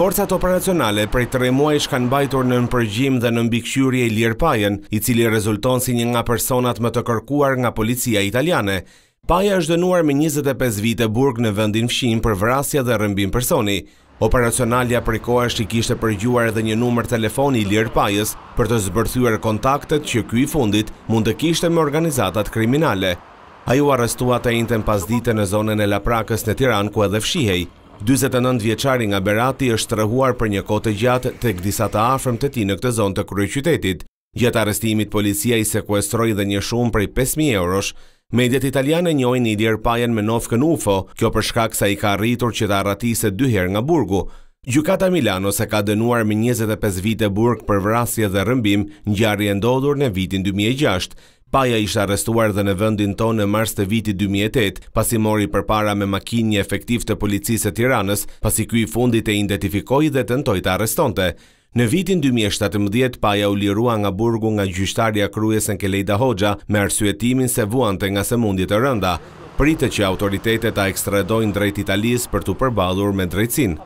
Forcat operacionale prej të remuaj shkan bajtur në mpërgjim dhe në e Lirë Pajën, i cili rezulton si një nga personat më të kërkuar nga policia italiane. Paja është dënuar me 25 vite burg në vendin fshim për vrasja dhe rëmbim personi. Operacionalja për koha është i kishtë përgjuar edhe një numër telefoni i Pajës për të zbërthyre kontaktet që kuj i fundit mund të kishtë me organizatat kriminale. A ju arrestua të intën pas dite në zonën e Laprakës në Tiran, ku edhe fshihej. 49 vjeçari nga Berati është rëhuar për një kote gjatë të gdisat të afrëm të ti në këtë zonë të krye qytetit. Gjatë arestimit, policia i sekuestroj dhe një shumë prej 5.000 eurosh, mediat italiane njojnë i djerë pajen me nofë kën ufo, kjo përshkak sa i ka rritur që ta ratise dyher nga burgu. Gjukata Milano se ka dënuar me 25 vite burg për vrasje dhe rëmbim në gjarë i endodur në vitin 2006, Paja ishtë arrestuar dhe në vëndin tonë në mars të viti 2008, pasi mori për para me makin një efektiv të policisë e tiranës, pasi kuj fundit e identifikoj dhe të ndoj të arrestonte. Në vitin 2017, paja u lirua nga burgu nga gjyshtarja kryes në Kelejda Hoxha me arsuetimin se vuante nga se mundit të rënda, pritë që autoritetet a ekstradojnë drejt Italis për të përbalur me drejtsin.